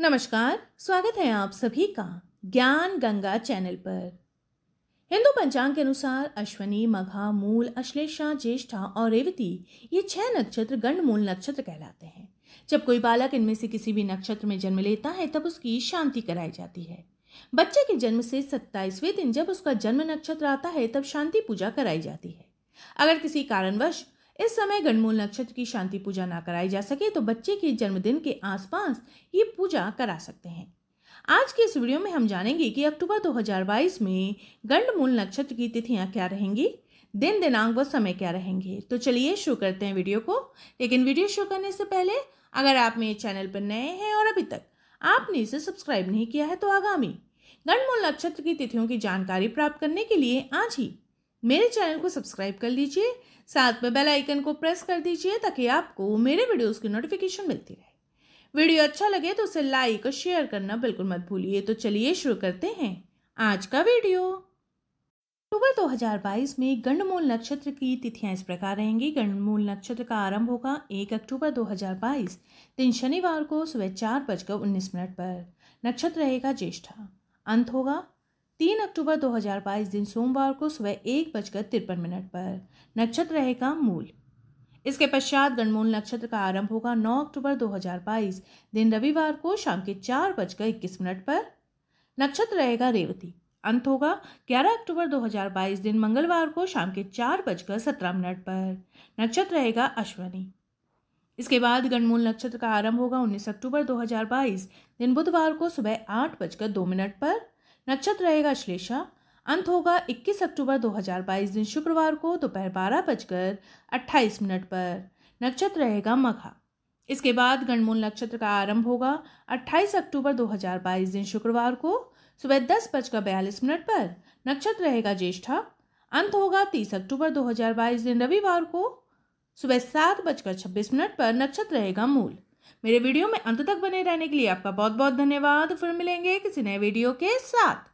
नमस्कार स्वागत है आप सभी का ज्ञान गंगा चैनल पर हिंदू पंचांग के अनुसार अश्वनी मघा मूल अश्लेषा ज्येष्ठा और रेवती ये छह नक्षत्र मूल नक्षत्र कहलाते हैं जब कोई बालक इनमें से किसी भी नक्षत्र में जन्म लेता है तब उसकी शांति कराई जाती है बच्चे के जन्म से सत्ताईसवें दिन जब उसका जन्म नक्षत्र आता है तब शांति पूजा कराई जाती है अगर किसी कारणवश इस समय गणमूल नक्षत्र की शांति पूजा ना कराई जा सके तो बच्चे के जन्मदिन के आसपास ये पूजा करा सकते हैं आज के इस वीडियो में हम जानेंगे कि अक्टूबर 2022 में गंडमूल नक्षत्र की तिथियां क्या रहेंगी दिन दिनांक व समय क्या रहेंगे तो चलिए शुरू करते हैं वीडियो को लेकिन वीडियो शुरू करने से पहले अगर आप मेरे चैनल पर नए हैं और अभी तक आपने इसे सब्सक्राइब नहीं किया है तो आगामी गणमूल नक्षत्र की तिथियों की जानकारी प्राप्त करने के लिए आज ही मेरे चैनल को सब्सक्राइब कर लीजिए साथ में बेल आइकन को प्रेस कर दीजिए ताकि आपको मेरे वीडियोस की नोटिफिकेशन मिलती रहे वीडियो अच्छा लगे तो उसे लाइक और शेयर करना बिल्कुल मत भूलिए तो चलिए शुरू करते हैं आज का वीडियो अक्टूबर 2022 में गंडमूल नक्षत्र की तिथियां इस प्रकार रहेंगी गंडमूल नक्षत्र का आरंभ होगा 1 अक्टूबर 2022 दिन शनिवार को सुबह चार बजकर उन्नीस मिनट पर नक्षत्र रहेगा ज्येष्ठा अंत होगा तीन अक्टूबर 2022 दिन सोमवार को सुबह एक बजकर तिरपन मिनट पर नक्षत्र रहेगा मूल इसके पश्चात गणमूल नक्षत्र का आरंभ होगा 9 अक्टूबर 2022 दिन रविवार को शाम के चार बजकर इक्कीस मिनट पर नक्षत्र रहेगा रेवती अंत होगा 11 अक्टूबर 2022 दिन मंगलवार को शाम के चार बजकर सत्रह मिनट पर नक्षत्र रहेगा अश्वनी इसके बाद गणमूल नक्षत्र का आरंभ होगा 19 अक्टूबर 2022 दिन बुधवार को सुबह आठ बजकर दो मिनट पर नक्षत्र रहेगा श्लेषा अंत होगा 21 अक्टूबर 2022 दिन शुक्रवार को दोपहर बारह बजकर अट्ठाईस मिनट पर नक्षत्र रहेगा मघा इसके बाद गणमूल नक्षत्र का आरंभ होगा 28 अक्टूबर 2022 दिन शुक्रवार को सुबह दस बजकर बयालीस मिनट पर नक्षत्र रहेगा ज्येष्ठा अंत होगा 30 अक्टूबर 2022 दिन रविवार को सुबह सात बजकर छब्बीस मिनट पर नक्षत्र रहेगा मूल मेरे वीडियो में अंत तक बने रहने के लिए आपका बहुत बहुत धन्यवाद फिर मिलेंगे किसी नए वीडियो के साथ